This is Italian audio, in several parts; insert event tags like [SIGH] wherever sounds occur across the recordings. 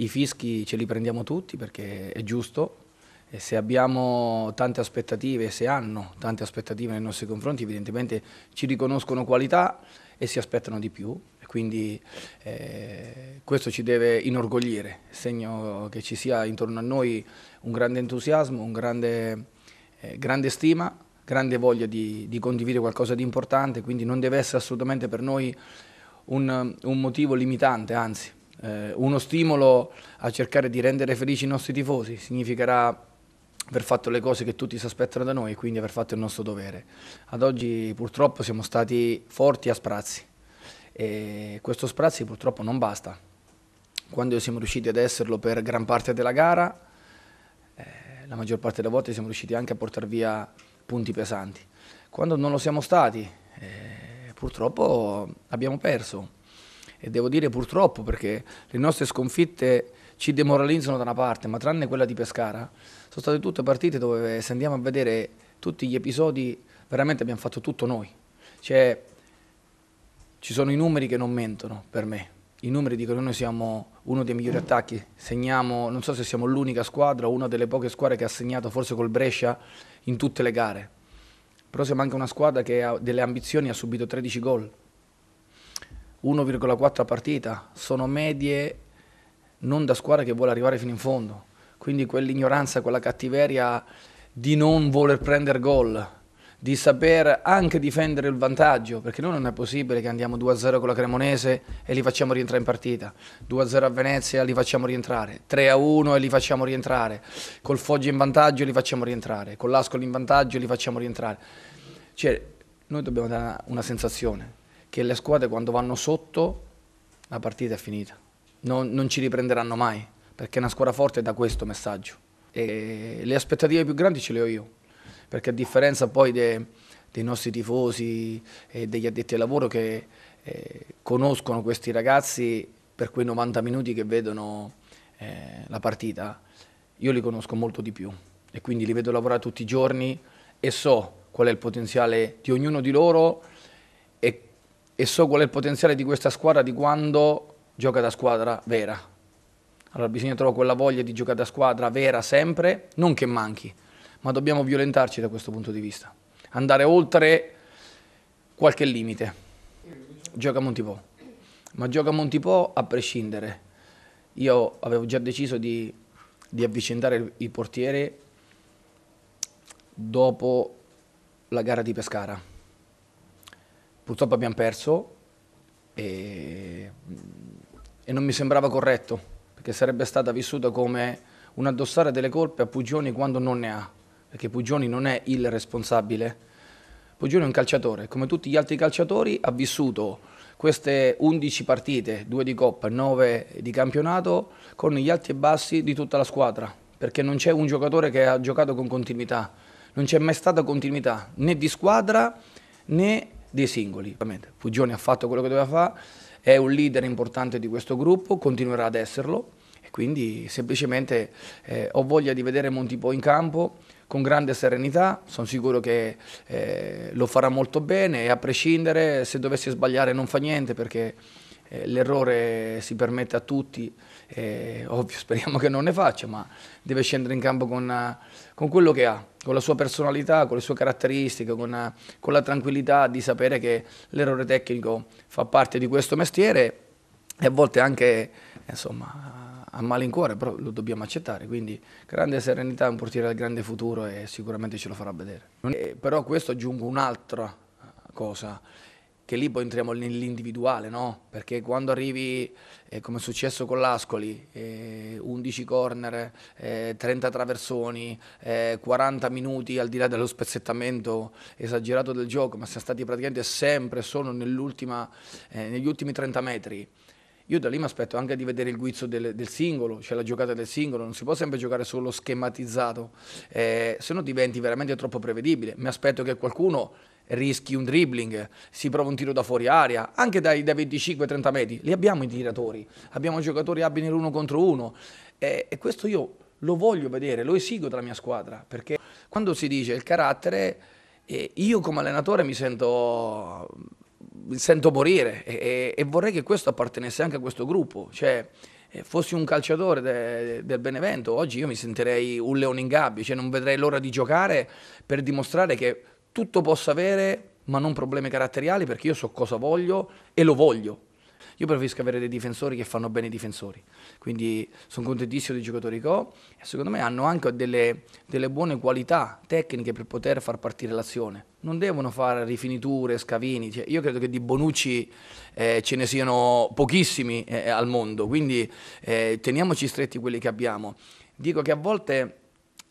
I fischi ce li prendiamo tutti perché è giusto e se abbiamo tante aspettative, se hanno tante aspettative nei nostri confronti, evidentemente ci riconoscono qualità e si aspettano di più. Quindi eh, questo ci deve inorgogliere, segno che ci sia intorno a noi un grande entusiasmo, un grande, eh, grande stima, grande voglia di, di condividere qualcosa di importante, quindi non deve essere assolutamente per noi un, un motivo limitante, anzi eh, uno stimolo a cercare di rendere felici i nostri tifosi significherà aver fatto le cose che tutti si aspettano da noi e quindi aver fatto il nostro dovere. Ad oggi purtroppo siamo stati forti a sprazzi e questo sprazzi purtroppo non basta. Quando siamo riusciti ad esserlo per gran parte della gara, eh, la maggior parte delle volte siamo riusciti anche a portare via punti pesanti. Quando non lo siamo stati, eh, purtroppo abbiamo perso e devo dire purtroppo perché le nostre sconfitte ci demoralizzano da una parte, ma tranne quella di Pescara, sono state tutte partite dove se andiamo a vedere tutti gli episodi veramente abbiamo fatto tutto noi. Cioè, ci sono i numeri che non mentono per me. I numeri dicono che noi siamo uno dei migliori attacchi, segniamo, non so se siamo l'unica squadra o una delle poche squadre che ha segnato forse col Brescia in tutte le gare, però siamo anche una squadra che ha delle ambizioni, ha subito 13 gol, 1,4 a partita, sono medie non da squadra che vuole arrivare fino in fondo, quindi quell'ignoranza, quella cattiveria di non voler prendere gol, di saper anche difendere il vantaggio, perché noi non è possibile che andiamo 2-0 con la Cremonese e li facciamo rientrare in partita, 2-0 a Venezia li facciamo rientrare, 3-1 e li facciamo rientrare, col Foggia in vantaggio li facciamo rientrare, con l'Ascoli in vantaggio li facciamo rientrare. Cioè, noi dobbiamo dare una sensazione, che le squadre quando vanno sotto la partita è finita. Non, non ci riprenderanno mai, perché una squadra forte dà questo messaggio. E le aspettative più grandi ce le ho io, perché a differenza poi de, dei nostri tifosi e degli addetti al lavoro che eh, conoscono questi ragazzi per quei 90 minuti che vedono eh, la partita, io li conosco molto di più e quindi li vedo lavorare tutti i giorni e so qual è il potenziale di ognuno di loro e so qual è il potenziale di questa squadra di quando gioca da squadra vera. Allora bisogna trovare quella voglia di giocare da squadra vera sempre, non che manchi, ma dobbiamo violentarci da questo punto di vista, andare oltre qualche limite. Gioca a Montipò, ma gioca a Montipò a prescindere. Io avevo già deciso di, di avvicendare il portiere dopo la gara di Pescara purtroppo abbiamo perso e, e non mi sembrava corretto, perché sarebbe stata vissuta come un addossare delle colpe a Pugioni quando non ne ha, perché Pugioni non è il responsabile. Pugioni è un calciatore, come tutti gli altri calciatori ha vissuto queste 11 partite, 2 di Coppa, 9 di campionato, con gli alti e bassi di tutta la squadra, perché non c'è un giocatore che ha giocato con continuità, non c'è mai stata continuità né di squadra né dei singoli. Fugioni ha fatto quello che doveva fare, è un leader importante di questo gruppo, continuerà ad esserlo e quindi semplicemente eh, ho voglia di vedere Montipò in campo con grande serenità, sono sicuro che eh, lo farà molto bene e a prescindere se dovesse sbagliare non fa niente perché eh, l'errore si permette a tutti eh, ovvio [LAUGHS] speriamo che non ne faccia, ma deve scendere in campo con, eh, con quello che ha, con la sua personalità, con le sue caratteristiche, con, eh, con la tranquillità di sapere che l'errore tecnico fa parte di questo mestiere e a volte anche insomma, a malincuore, però lo dobbiamo accettare, quindi grande serenità, un portiere al grande futuro e sicuramente ce lo farà vedere. E, eh, però questo aggiungo un'altra cosa, che lì poi entriamo nell'individuale, no? Perché quando arrivi, eh, come è successo con l'Ascoli, eh, 11 corner, eh, 30 traversoni, 40 eh, minuti al di là dello spezzettamento esagerato del gioco, ma siamo stati praticamente sempre solo eh, negli ultimi 30 metri. Io da lì mi aspetto anche di vedere il guizzo del, del singolo, cioè la giocata del singolo, non si può sempre giocare solo schematizzato, eh, se no diventi veramente troppo prevedibile. Mi aspetto che qualcuno rischi un dribbling, si prova un tiro da fuori aria, anche dai, dai 25-30 metri, li abbiamo i tiratori, abbiamo giocatori abili nell'uno contro uno e, e questo io lo voglio vedere, lo esigo dalla mia squadra, perché quando si dice il carattere, eh, io come allenatore mi sento, mi sento morire e, e, vorrei che questo appartenesse anche a questo gruppo, cioè eh, fossi un calciatore de, del Benevento, oggi io mi sentirei un leone in gabbia, cioè non vedrei l'ora di giocare per dimostrare che tutto possa avere, ma non problemi caratteriali, perché io so cosa voglio e lo voglio. Io preferisco avere dei difensori che fanno bene i difensori, quindi sono contentissimo dei giocatori che ho e secondo me hanno anche delle, delle buone qualità tecniche per poter far partire l'azione. Non devono fare rifiniture, scavini, cioè, io credo che di Bonucci eh, ce ne siano pochissimi eh, eh al mondo, quindi eh, teniamoci stretti quelli che abbiamo. Dico che a volte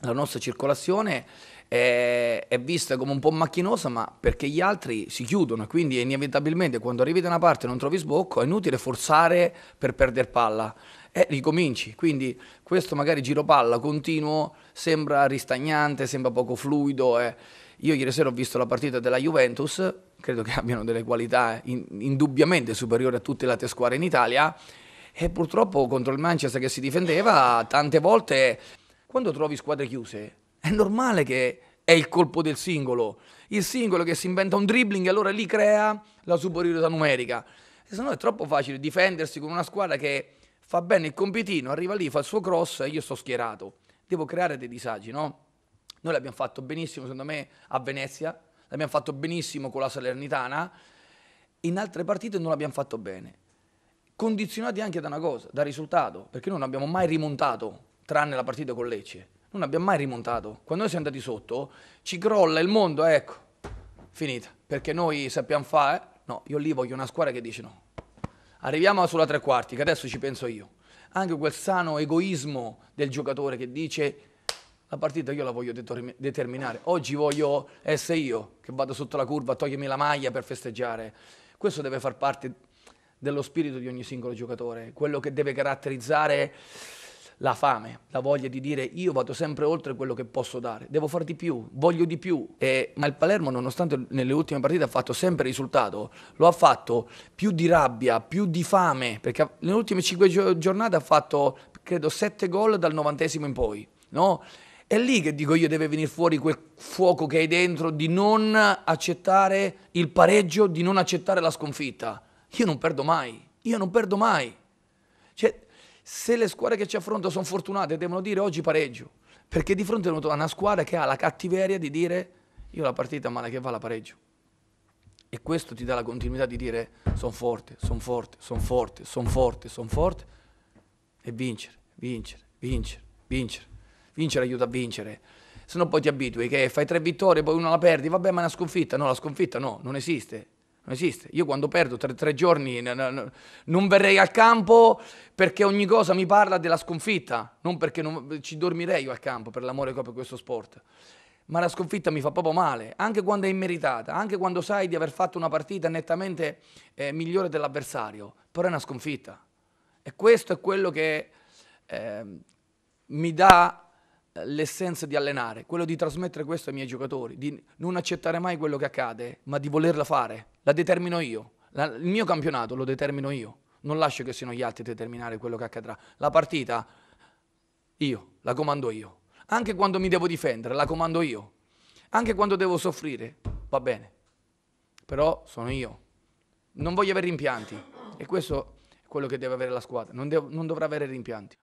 la nostra circolazione è, è vista come un po' macchinosa, ma perché gli altri si chiudono quindi inevitabilmente quando arrivi da una parte e non trovi sbocco è inutile forzare per perdere palla e ricominci. Quindi questo magari giro palla continuo sembra ristagnante, sembra poco fluido. Eh. Io ieri sera ho visto la partita della Juventus, credo che abbiano delle qualità in, indubbiamente superiori a tutte le altre squadre in Italia e purtroppo contro il Manchester che si difendeva tante volte quando trovi squadre chiuse è normale che è il colpo del singolo. Il singolo che si inventa un dribbling e allora lì crea la superiorità numerica. E se no è troppo facile difendersi con una squadra che fa bene il compitino, arriva lì, fa il suo cross e io sto schierato. Devo creare dei disagi, no? Noi l'abbiamo fatto benissimo, secondo me, a Venezia, l'abbiamo fatto benissimo con la Salernitana, in altre partite non l'abbiamo fatto bene. Condizionati anche da una cosa, dal risultato, perché noi non abbiamo mai rimontato, tranne la partita con Lecce non abbiamo mai rimontato. Quando noi siamo andati sotto, ci crolla il mondo, eh, ecco, finita. Perché noi sappiamo fare, eh? no, io lì voglio una squadra che dice no. Arriviamo sulla tre quarti, che adesso ci penso io. Anche quel sano egoismo del giocatore che dice la partita io la voglio determinare. Oggi voglio essere io che vado sotto la curva a togliermi la maglia per festeggiare. Questo deve far parte dello spirito di ogni singolo giocatore, quello che deve caratterizzare la fame, la voglia di dire io vado sempre oltre quello che posso dare, devo fare di più, voglio di più. E, ma il Palermo, nonostante nelle ultime partite ha fatto sempre risultato, lo ha fatto più di rabbia, più di fame, perché nelle ultime 5 giornate ha fatto, credo, 7 gol dal novantesimo in poi, no? È lì che dico io deve venire fuori quel fuoco che hai dentro di non accettare il pareggio, di non accettare la sconfitta. Io non perdo mai, io non perdo mai. Cioè, se le squadre che ci affrontano sono fortunate devono dire oggi pareggio, perché di fronte a una squadra che ha la cattiveria di dire io la partita male che va la pareggio. E questo ti dà la continuità di dire sono forte, sono forte, sono forte, sono forte, sono forte e vincere, vincere, vincere, vincere. Vincere aiuta a vincere. Se no poi ti abitui che fai tre vittorie, poi una la perdi, vabbè ma è una sconfitta. No, la sconfitta no, non esiste non esiste. Io quando perdo tre, tre giorni no, no, non verrei al campo perché ogni cosa mi parla della sconfitta, non perché non, ci dormirei io al campo per l'amore proprio a questo sport. Ma la sconfitta mi fa proprio male, anche quando è immeritata, anche quando sai di aver fatto una partita nettamente eh, migliore dell'avversario, però è una sconfitta. E questo è quello che eh, mi dà l'essenza di allenare, quello di trasmettere questo ai miei giocatori, di non accettare mai quello che accade, ma di volerla fare. La determino io, la, il mio campionato lo determino io, non lascio che siano gli altri a determinare quello che accadrà. La partita io, la comando io. Anche quando mi devo difendere, la comando io. Anche quando devo soffrire, va bene. Però sono io. Non voglio avere rimpianti. E questo è quello che deve avere la squadra. Non, devo, non dovrà avere rimpianti.